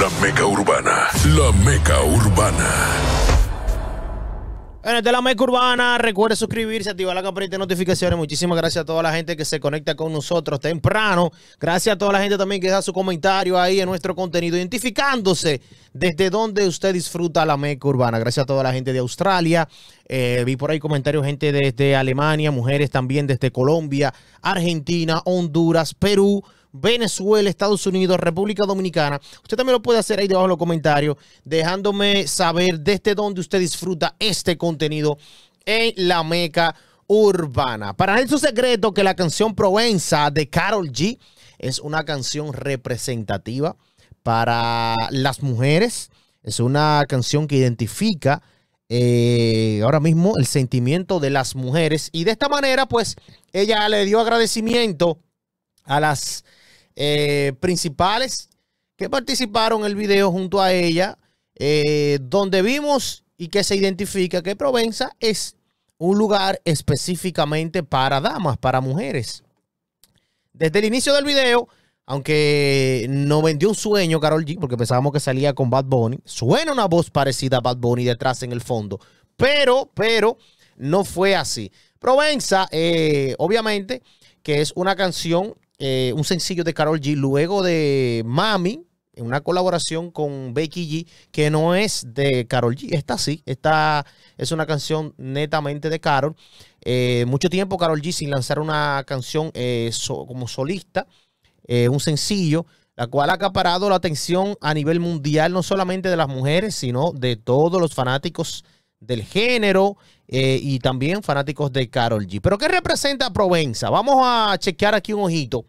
La Meca Urbana. La Meca Urbana. En este la Meca Urbana, recuerde suscribirse, activar la campanita de notificaciones. Muchísimas gracias a toda la gente que se conecta con nosotros temprano. Gracias a toda la gente también que da su comentario ahí en nuestro contenido, identificándose desde donde usted disfruta la Meca Urbana. Gracias a toda la gente de Australia. Eh, vi por ahí comentarios, gente desde Alemania, mujeres también desde Colombia, Argentina, Honduras, Perú. Venezuela, Estados Unidos, República Dominicana. Usted también lo puede hacer ahí debajo en los comentarios, dejándome saber desde dónde usted disfruta este contenido en la meca urbana. Para él su secreto que la canción Provenza de Carol G es una canción representativa para las mujeres. Es una canción que identifica eh, ahora mismo el sentimiento de las mujeres. Y de esta manera, pues, ella le dio agradecimiento a las eh, principales que participaron en el video junto a ella, eh, donde vimos y que se identifica que Provenza es un lugar específicamente para damas, para mujeres. Desde el inicio del video, aunque no vendió un sueño Carol G, porque pensábamos que salía con Bad Bunny, suena una voz parecida a Bad Bunny detrás en el fondo, pero, pero, no fue así. Provenza, eh, obviamente, que es una canción eh, un sencillo de Carol G, luego de Mami, en una colaboración con Becky G, que no es de Carol G. Esta sí, esta es una canción netamente de Carol. Eh, mucho tiempo Carol G sin lanzar una canción eh, como solista, un sencillo, la cual ha acaparado la atención a nivel mundial, no solamente de las mujeres, sino de todos los fanáticos del género eh, y también fanáticos de Carol G. Pero ¿qué representa Provenza? Vamos a chequear aquí un ojito.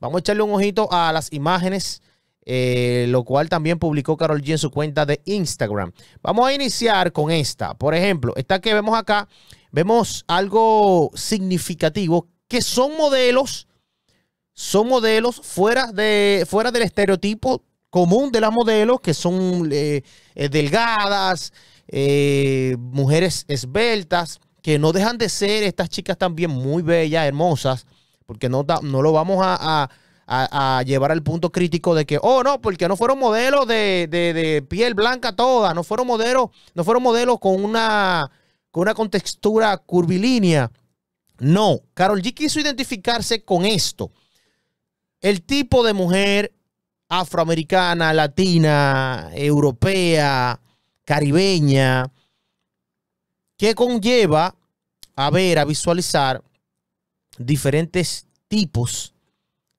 Vamos a echarle un ojito a las imágenes, eh, lo cual también publicó Carol G en su cuenta de Instagram. Vamos a iniciar con esta. Por ejemplo, esta que vemos acá, vemos algo significativo, que son modelos, son modelos fuera, de, fuera del estereotipo común de las modelos, que son eh, delgadas, eh, mujeres esbeltas, que no dejan de ser estas chicas también muy bellas, hermosas, porque no, no lo vamos a, llevar al punto crítico de que, oh, no, porque no fueron modelos de, piel blanca toda, no fueron modelos, no fueron modelos con una, con una contextura curvilínea. No, Carol G quiso identificarse con esto. El tipo de mujer afroamericana, latina, europea, caribeña, que conlleva a ver, a visualizar diferentes tipos,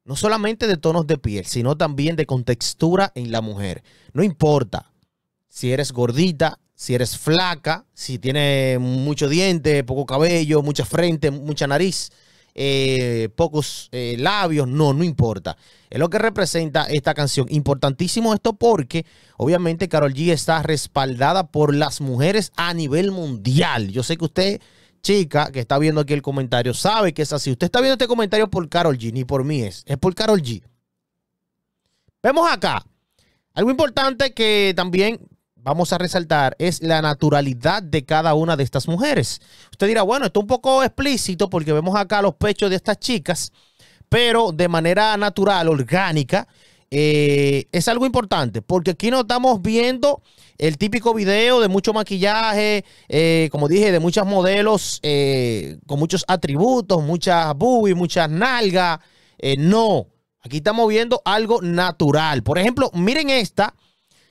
no solamente de tonos de piel, sino también de contextura en la mujer. No importa si eres gordita, si eres flaca, si tienes mucho diente, poco cabello, mucha frente, mucha nariz. Eh, pocos eh, labios, no, no importa. Es lo que representa esta canción. Importantísimo esto porque obviamente Carol G está respaldada por las mujeres a nivel mundial. Yo sé que usted chica que está viendo aquí el comentario sabe que es así. Usted está viendo este comentario por Carol G, ni por mí es. Es por Carol G. Vemos acá. Algo importante que también vamos a resaltar es la naturalidad de cada una de estas mujeres. Usted dirá, bueno, esto es un poco explícito porque vemos acá los pechos de estas chicas, pero de manera natural, orgánica, eh, es algo importante porque aquí no estamos viendo el típico video de mucho maquillaje, eh, como dije, de muchos modelos eh, con muchos atributos, muchas boobies, muchas nalgas. no, aquí estamos viendo algo natural. Por ejemplo, miren esta,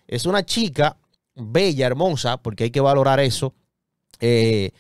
es una chica bella, hermosa, porque hay que valorar eso, eh,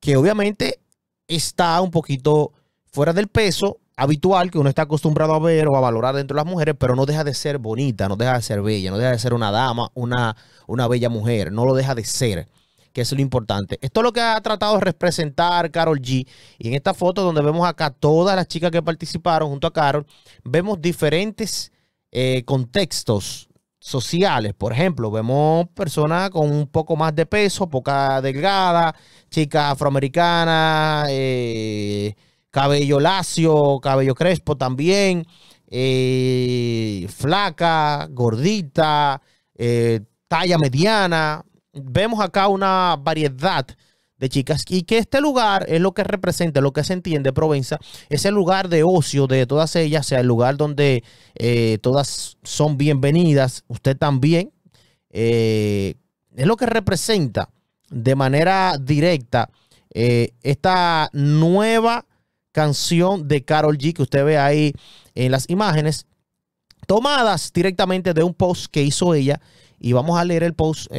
que obviamente está un poquito fuera del peso habitual que uno está acostumbrado a ver o a valorar dentro de las mujeres, pero no deja de ser bonita, no deja de ser bella, no deja de ser una dama, una, una bella mujer, no lo deja de ser, que es lo importante. Esto es lo que ha tratado de representar Carol G. Y en esta foto donde vemos acá todas las chicas que participaron junto a Carol, vemos diferentes eh, contextos sociales. Por ejemplo, vemos personas con un poco más de peso, poca delgada, chicas afroamericanas, eh, cabello lacio, cabello crespo también, eh, flaca, gordita, eh, talla mediana. Vemos acá una variedad de chicas y que este lugar es lo que representa, lo que se entiende Provenza, es el lugar de ocio de todas ellas, sea, el lugar donde eh, todas son bienvenidas, usted también, eh, es lo que representa de manera directa eh, esta nueva canción de Carol G que usted ve ahí en las imágenes, tomadas directamente de un post que hizo ella y vamos a leer el post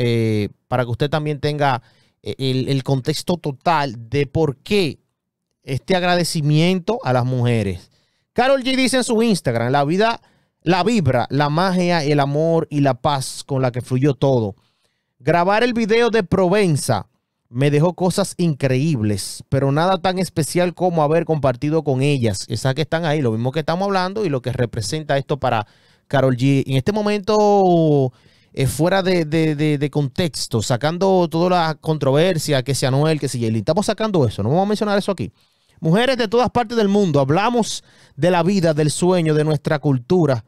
para que usted también tenga eh, el, contexto total de por qué este agradecimiento a las mujeres. Carol G dice en su Instagram, la vida, la vibra, la magia, el amor y la paz con la que fluyó todo. Grabar el video de Provenza me dejó cosas increíbles, pero nada tan especial como haber compartido con ellas. Esas que están ahí, lo mismo que estamos hablando y lo que representa esto para Carol G. En este momento eh, fuera de, contexto, sacando toda la controversia, que sea Noel, que sea Yelit, Estamos sacando eso, no vamos a mencionar eso aquí. Mujeres de todas partes del mundo, hablamos de la vida, del sueño, de nuestra cultura.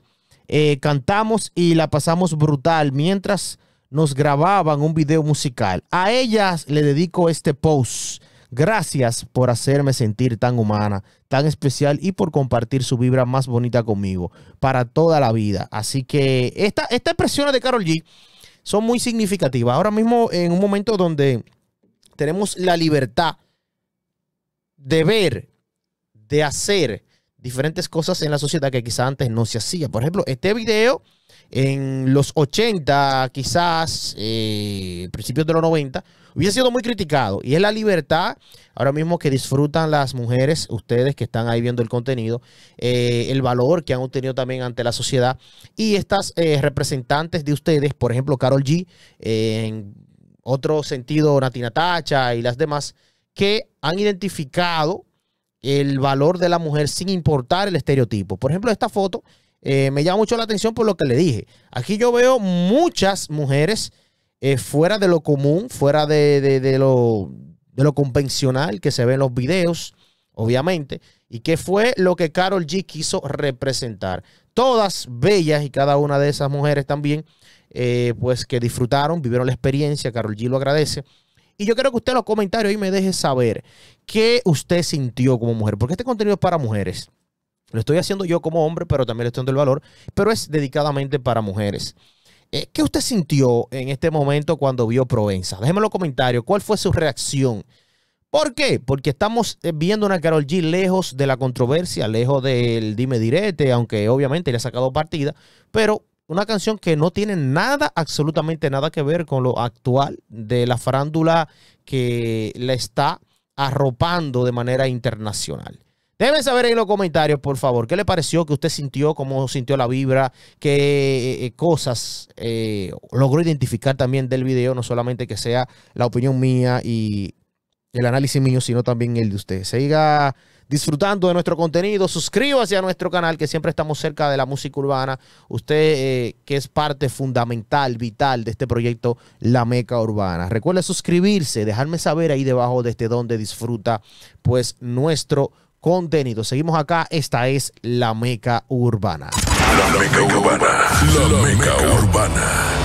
Eh, cantamos y la pasamos brutal mientras nos grababan un video musical. A ellas le dedico este post Gracias por hacerme sentir tan humana, tan especial y por compartir su vibra más bonita conmigo para toda la vida. Así que estas expresiones de Carol G son muy significativas. Ahora mismo en un momento donde tenemos la libertad de ver, de hacer, diferentes cosas en la sociedad que quizás antes no se hacía. Por ejemplo, este video en los 80, quizás eh, principios de los 90, hubiese sido muy criticado. Y es la libertad ahora mismo que disfrutan las mujeres, ustedes que están ahí viendo el contenido, eh, el valor que han obtenido también ante la sociedad. Y estas eh, representantes de ustedes, por ejemplo, Carol G, en otro sentido, Natina Tacha y las demás, que han identificado el valor de la mujer sin importar el estereotipo. Por ejemplo, esta foto eh, me llama mucho la atención por lo que le dije. Aquí yo veo muchas mujeres eh, fuera de lo común, fuera de, lo, convencional que se ve en los videos, obviamente, y que fue lo que Carol G quiso representar. Todas bellas y cada una de esas mujeres también, eh, pues que disfrutaron, vivieron la experiencia, Carol G lo agradece. Y yo quiero que usted en los comentarios y me deje saber qué usted sintió como mujer, porque este contenido es para mujeres. Lo estoy haciendo yo como hombre, pero también le estoy dando el valor, pero es dedicadamente para mujeres. Eh, ¿Qué usted sintió en este momento cuando vio Provenza? Déjeme en los comentarios, ¿cuál fue su reacción? ¿Por qué? Porque estamos eh, viendo una Carol G lejos de la controversia, lejos del dime direte, aunque obviamente le ha sacado partida, pero una canción que no tiene nada, absolutamente nada que ver con lo actual de la farándula que la está arropando de manera internacional. debe saber en los comentarios, por favor, qué le pareció, qué usted sintió, cómo sintió la vibra, qué eh, eh, cosas eh, logró identificar también del video, no solamente que sea la opinión mía y el análisis mío, sino también el de usted. Siga disfrutando de nuestro contenido, suscríbase a nuestro canal, que siempre estamos cerca de la música urbana. Usted eh, que es parte fundamental, vital de este proyecto La Meca Urbana. Recuerde suscribirse, dejarme saber ahí debajo de este donde disfruta pues nuestro contenido. Seguimos acá, esta es La Meca Urbana. La Meca Urbana. La Meca Urbana.